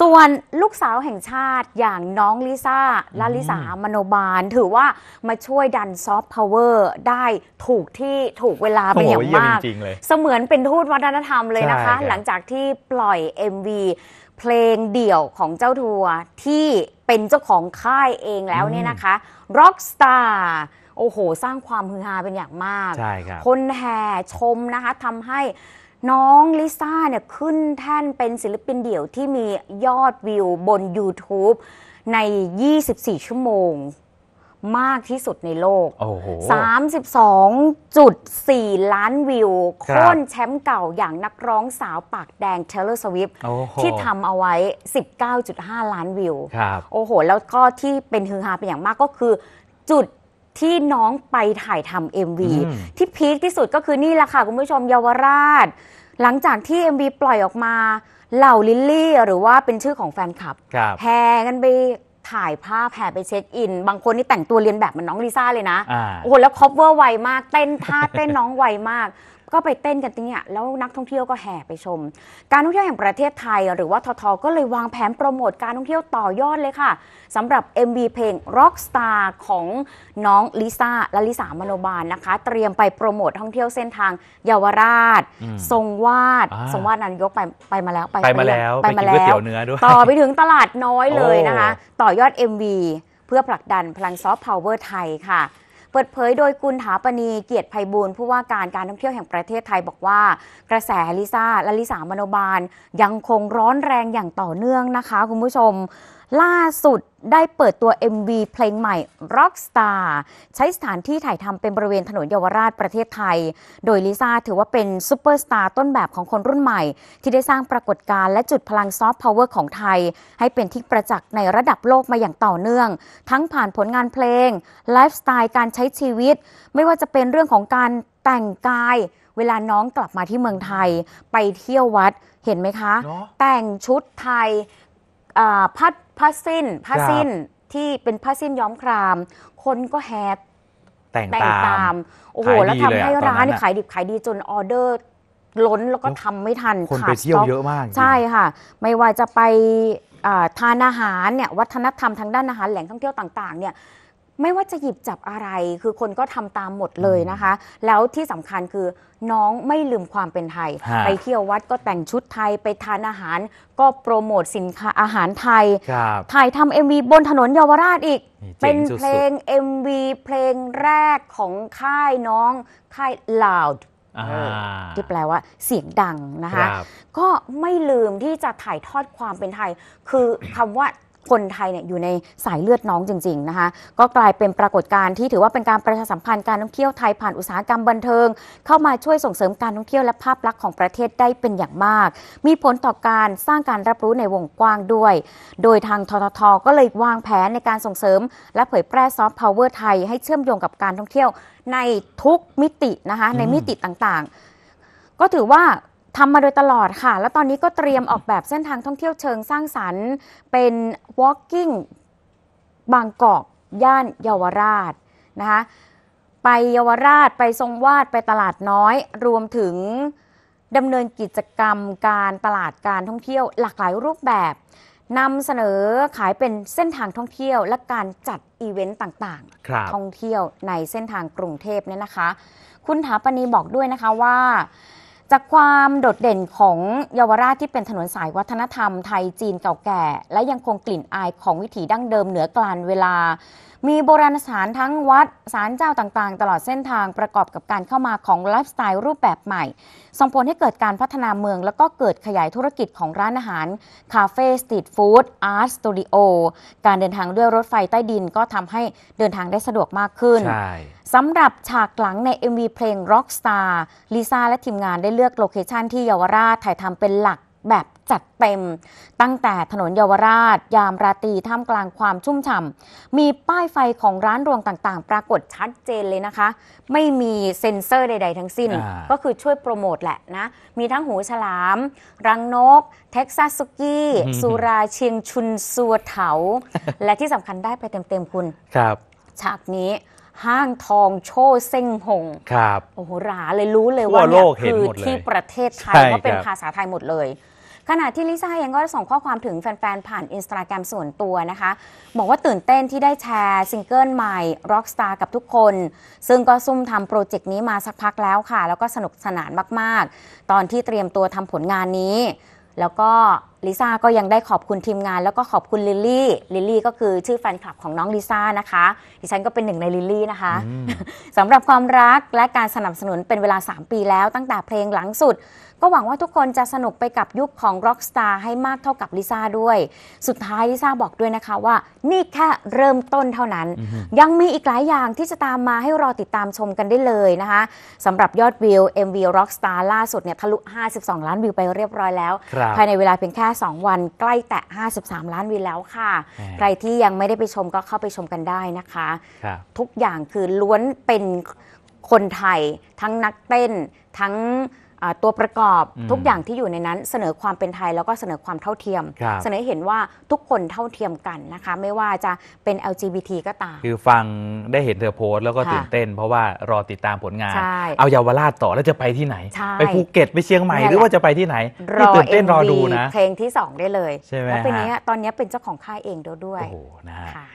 ส่วนลูกสาวแห่งชาติอย่างน้องลิซ่าลาลิสามโนบาล ถือว่ามาช่วยดันซอฟต์พาวเวอร์ได้ถูกที่ถูกเวลาเป็นอย่างมาก เสมือนเป็นทูตวัฒนธรรมเลยนะคะ หลังจากที่ปล่อย MV เพลงเดี่ยวของเจ้าทัวที่เป็นเจ้าของค่ายเองแล้วเนี่ยนะคะ Rockstar โอ้โห สร้างความฮือฮาเป็นอย่างมาก ใช่ครับคนแห่ ชมนะคะทำให้น้องลิซ่าเนี่ย ขึ้นแท่นเป็นศิลปินเดี่ยวที่มียอดวิวบน YouTube ใน 24 ชั่วโมงมากที่สุดในโลก โอ้โห32.4 ล้านวิวค้นแชมป์เก่าอย่างนักร้องสาวปากแดงเทเลอร์สวิ t ที่ทำเอาไว้ 19.5 ล้านวิว โอ้โห แล้วก็ที่เป็นฮือฮาเป็นอย่างมากก็คือจุดที่น้องไปถ่ายทำเอ็มวีที่พีคที่สุดก็คือนี่แหละค่ะ คุณผู้ชมเยาวราช หลังจากที่ MV ปล่อยออกมาเหล่าลิลลี่ หรือว่าเป็นชื่อของแฟนคลับรบแพ่กันไปถ่ายภาพแพ่ไปเช็คอิน บางคนนี่แต่งตัวเรียนแบบเหมือนน้องลิซ่าเลยนะอโอ้โหแล้วคอปเวอร์ไวมากเต้นท่าเต้นน้องไวมากก็ไปเต้นกันตรงเนี้ยแล้วนักท่องเที่ยวก็แห่ไปชม การท่องเที่ยวแห่งประเทศไทยหรือว่าททก็เลยวางแผนโปรโมทการท่องเที่ยวต่อยอดเลยค่ะสำหรับ MV เพลง Rockstar ของน้อง ลิซ่าและลิสามโนบาลนะคะ เตรียมไปโปรโมทท่องเที่ยวเส้นทางเยาวราช ทรงวาดทรงวาดนันยกไปไปมาแล้ว ไปมาแล้ว ไปมาแล้วต่อไปถึงตลาดน้อยเลยนะคะ ต่อยอด MV เพื่อผลักดันพลังซอฟต์พาวเวอร์ไทยค่ะปิดเผยโดยคุณถาปณีเกียรติภัยบูลผู้ว่าการการท่องเที่ยวแห่งประเทศไทยบอกว่า กระแสลิซ่าและลิสามโนบาล ยังคงร้อนแรงอย่างต่อเนื่องนะคะคุณผู้ชมล่าสุดได้เปิดตัว MV เพลงใหม่ Rockstar ใช้สถานที่ถ่ายทำเป็นบริเวณถนนเยาวราชประเทศไทย โดยลิซ่าถือว่าเป็นซูเปอร์สตาร์ต้นแบบของคนรุ่นใหม่ ที่ได้สร้างปรากฏการณ์และจุดพลังซอฟต์พาวเวอร์ของไทย ให้เป็นที่ประจักษ์ในระดับโลกมาอย่างต่อเนื่อง ทั้งผ่านผลงานเพลงไลฟ์สไตล์การใช้ชีวิต ไม่ว่าจะเป็นเรื่องของการแต่งกาย เวลาน้องกลับมาที่เมืองไทยไปเที่ยววัดเห็นไหมคะแต่งชุดไทยผ้าผ้าสิ้นผ้าสิ้นที่เป็นผ้าสิ้นย้อมคราม คนก็แฮปแต่งตาม โอ้โห แล้วทำให้ร้านขายดิบขายดีจนออเดอร์ล้นแล้วก็ทำไม่ทันคนไปเที่ยวเยอะมาก ใช่ค่ะ ไม่ว่าจะไปทานอาหารเนี่ยวัฒนธรรมทางด้านอาหารแหล่งท่องเที่ยวต่าง ๆเนี่ยไม่ว่าจะหยิบจับอะไรคือคนก็ทำตามหมดเลยนะคะ แล้วที่สำคัญคือ น้องไม่ลืมความเป็นไทย ไปเที่ยววัดก็แต่งชุดไทย ไปทานอาหารก็โปรโมทสินค้าอาหารไทย ถ่ายทำเอ็มวีบนถนนเยาวราชอีก เป็นเพลงเพลง MV เพลงแรกของค่ายน้องค่าย Loud ที่แปลว่าเสียงดังนะคะ ก็ไม่ลืมที่จะถ่ายทอดความเป็นไทย คือคำว่าคนไทยเนี่ยอยู่ในสายเลือดน้องจริงๆนะคะก็กลายเป็นปรากฏการณ์ที่ถือว่าเป็นการประชาสัมพันธ์การท่องเที่ยวไทยผ่านอุตสาหกรรมบันเทิงเข้า มาช่วยส่งเสริมการท่องเที่ยวและภาพลักษณ์ของประเทศได้เป็นอย่างมาก มีผลต่อการสร้างการรับรู้ในวงกว้างด้วย โดยทางทททก็เลยวางแผนในการส่งเสริม และเผยแพร่ซอฟต์พาวเวอร์ไทยให้เชื่อมโยงกับการท่องเที่ยวในทุกมิตินะคะในมิติต่างๆ ก็ถือว่าทำมาโดยตลอดค่ะแล้วตอนนี้ก็เตรียมออกแบบเส้นทางท่องเที่ยวเชิงสร้างสรรค์เป็น walking บางกอก ย่านเยาวราชนะคะไปเยาวราช ไปทรงวาดไปตลาดน้อย รวมถึงดำเนินกิจกรรมการตลาดการท่องเที่ยวหลากหลายรูปแบบนำเสนอขายเป็นเส้นทางท่องเที่ยว และการจัดอีเวนต์ต่างๆท่องเที่ยวในเส้นทางกรุงเทพเนี่ยนะคะ คุณถาปณีบอกด้วยนะคะว่าจากความโดดเด่นของเยาวราชที่เป็นถนนสายวัฒนธรรม ไทยจีนเก่าแก่ และยังคงกลิ่นอายของวิถีดั้งเดิมเหนือกลานเวลา มีโบราณสถานทั้งวัดศาลเจ้าต่างๆ ตลอดเส้นทางประกอบกับการเข้ามาของไลฟ์สไตล์รูปแบบใหม่ส่งผลให้เกิดการพัฒนาเมือง แล้วก็เกิดขยายธุรกิจของร้านอาหารคาเฟ่สตรีทฟู้ดอาร์ตสตูดิโอการเดินทางด้วยรถไฟใต้ดิน ก็ทำให้เดินทางได้สะดวกมากขึ้นใช่สำหรับฉากหลังใน MV เพลง Rockstar ลิซ่าและทีมงานได้เลือกโลเคชันที่เยาวราชถ่ายทำเป็นหลักแบบจัดเต็ม ตั้งแต่ถนนเยาวราช ยามราตรีท่ามกลางความชุ่มฉ่ำมีป้ายไฟของร้านรวงต่างๆ ปรากฏชัดเจนเลยนะคะ ไม่มีเซ็นเซอร์ใดๆ ทั้งสิ้น ก็คือช่วยโปรโมทแหละนะ มีทั้งหูฉลาม รังนก เท็กซัสซุกี้สุราเชียงชุนสัวเถา และที่สำคัญได้ไปเต็มๆคุณครับ ฉากนี้ห้างทองโชเซ็งหงครับ โอ้โหหราเลยรู้เลยว่าเนี่ยคือที่ประเทศไทย ก็าเป็นภาษาไทยหมดเลย ขณะที่ลิซ่าเองก็ส่งข้อความถึงแฟน ๆ ผ่านอินสตาแกรมส่วนตัวนะคะ บอกว่าตื่นเต้นที่ได้แชร์ ซิงเกิลใหม่ Rockstar กับทุกคน ซึ่งก็ซุ่มทำโปรเจกต์นี้มาสักพักแล้วค่ะ แล้วก็สนุกสนานมากๆ ตอนที่เตรียมตัวทำผลงานนี้ แล้วก็ลิซ่าก็ยังได้ขอบคุณทีมงานแล้วก็ขอบคุณลิลลี่ลิลลี่ก็คือชื่อแฟนคลับของน้องลิซ่านะคะดิฉันก็เป็นหนึ่งในลิลลี่นะคะสำหรับความรักและการสนับสนุนเป็นเวลา 3 ปีแล้วตั้งแต่เพลงหลังสุด ก็หวังว่าทุกคนจะสนุกไปกับยุคของร็อกสตาร์ให้มากเท่ากับลิซ่าด้วย สุดท้ายลิซ่าบอกด้วยนะคะว่า นี่แค่เริ่มต้นเท่านั้น ยังมีอีกหลายอย่างที่จะตามมาให้รอติดตามชมกันได้เลยนะคะสำหรับยอดวิว MV Rockstar ล่าสุดเนี่ยทะลุ 52 ล้านวิวไปเรียบร้อยแล้ว ภายในเวลาเพียงแค่ค่2วันใกล้แตะ53 ล้านวิวแล้วค่ะ ใครที่ยังไม่ได้ไปชมก็เข้าไปชมกันได้นะคะทุกอย่างคือล้วนเป็นคนไทย ทั้งนักเต้น ทั้งตัวประกอบทุกอย่างที่อยู่ในนั้นเสนอความเป็นไทยแล้วก็เสนอความเท่าเทียม เสนอเห็นว่าทุกคนเท่าเทียมกันนะคะ ไม่ว่าจะเป็น LGBT ก็ตาม คือฟังได้เห็นเธอโพสแล้วก็ตื่นเต้นเพราะว่ารอติดตามผลงาน เอาเยาวราชต่อแล้วจะไปที่ไหนไปภูเก็ตไปเชียงใหม่หรือว่าจะไปที่ไหนรอตื่นเต้นรอดูนะเพลงที่ 2 ได้เลยใช่ไหมแล้วเป็นนี้ตอนนี้เป็นเจ้าของค่ายเองด้วยโอ้โหนะะ